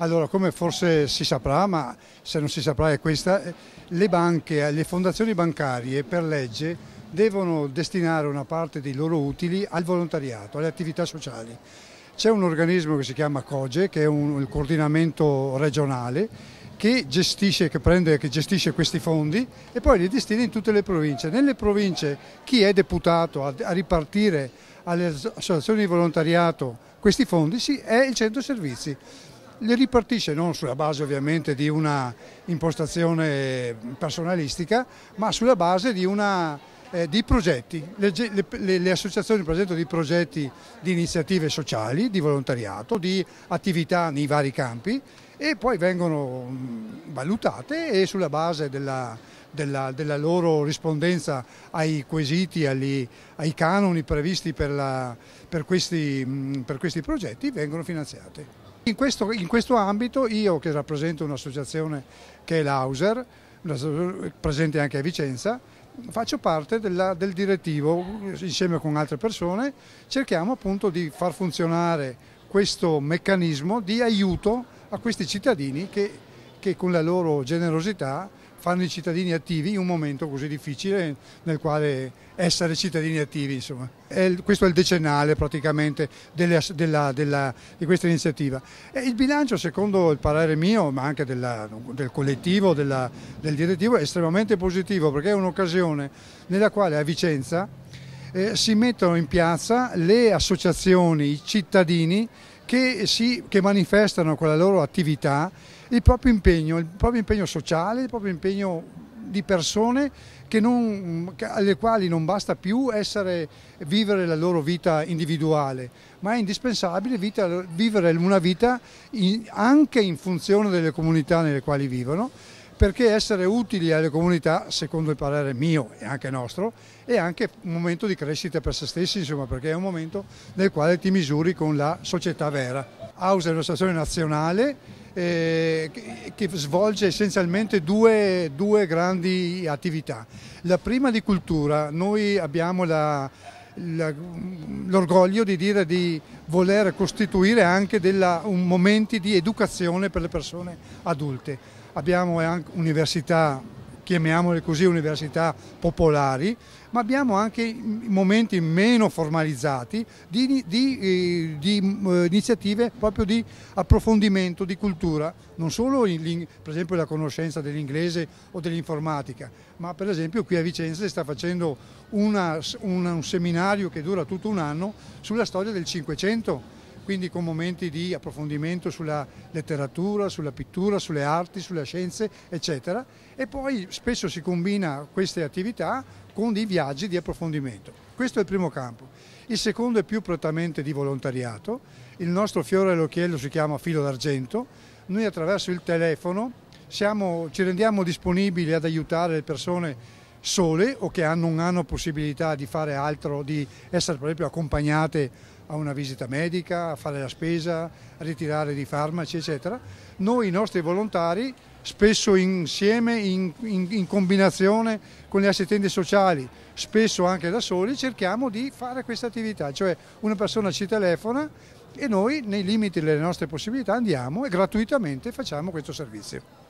Allora, come forse si saprà, ma se non si saprà è questa, le banche, le fondazioni bancarie per legge devono destinare una parte dei loro utili al volontariato, alle attività sociali. C'è un organismo che si chiama COGE, che è un, il coordinamento regionale, che gestisce, che, prende, che gestisce, questi fondi e poi li destina in tutte le province. Nelle province chi è deputato a, a ripartire alle associazioni di volontariato questi fondi sì, è il centro servizi le ripartisce non sulla base ovviamente di una impostazione personalistica, ma sulla base di, una, eh, di progetti. Le, le, le associazioni presentano di progetti di iniziative sociali, di volontariato, di attività nei vari campi e poi vengono valutate e sulla base della, della, della loro rispondenza ai quesiti, agli, ai canoni previsti per, la, per, questi, per questi progetti vengono finanziate. In questo, in questo ambito io che rappresento un'associazione che è l'Auser, presente anche a Vicenza, faccio parte della, del direttivo insieme con altre persone, cerchiamo appunto di far funzionare questo meccanismo di aiuto a questi cittadini che, che con la loro generosità fanno i cittadini attivi in un momento così difficile nel quale essere cittadini attivi. Insomma. È, questo è il decennale praticamente delle, della, della, di questa iniziativa. E il bilancio, secondo il parere mio, ma anche della, del collettivo, del direttivo, è estremamente positivo perché è un'occasione nella quale a Vicenza eh, si mettono in piazza le associazioni, i cittadini che, si, che manifestano con la loro attività il proprio impegno, il proprio impegno sociale, il proprio impegno di persone non, alle quali non basta più essere, vivere la loro vita individuale, ma è indispensabile vita, vivere una vita in, anche in funzione delle comunità nelle quali vivono, perché essere utili alle comunità, secondo il parere mio e anche nostro, è anche un momento di crescita per se stessi, insomma, perché è un momento nel quale ti misuri con la società vera. AUSA è un'associazione nazionale eh, che svolge essenzialmente due, due grandi attività. La prima di cultura, noi abbiamo la, l'orgoglio di dire di voler costituire anche della, un, momenti di educazione per le persone adulte. Abbiamo anche università chiamiamole così, università popolari, ma abbiamo anche momenti meno formalizzati di, di, eh, di, eh, iniziative proprio di approfondimento di cultura, non solo in, per esempio la conoscenza dell'inglese o dell'informatica, ma per esempio qui a Vicenza si sta facendo una, una, un seminario che dura tutto un anno sulla storia del Cinquecento quindi con momenti di approfondimento sulla letteratura, sulla pittura, sulle arti, sulle scienze, eccetera. E poi spesso si combina queste attività con dei viaggi di approfondimento. Questo è il primo campo. Il secondo è più prettamente di volontariato. Il nostro fiore all'occhiello si chiama filo d'argento. Noi attraverso il telefono siamo, ci rendiamo disponibili ad aiutare le persone sole o che non hanno possibilità di fare altro, di essere proprio accompagnate a una visita medica, a fare la spesa, a ritirare di farmaci, eccetera. Noi, i nostri volontari, spesso insieme, in, in, in, combinazione con le assistenti sociali, spesso anche da soli, cerchiamo di fare questa attività, cioè una persona ci telefona e noi nei limiti delle nostre possibilità andiamo e gratuitamente facciamo questo servizio.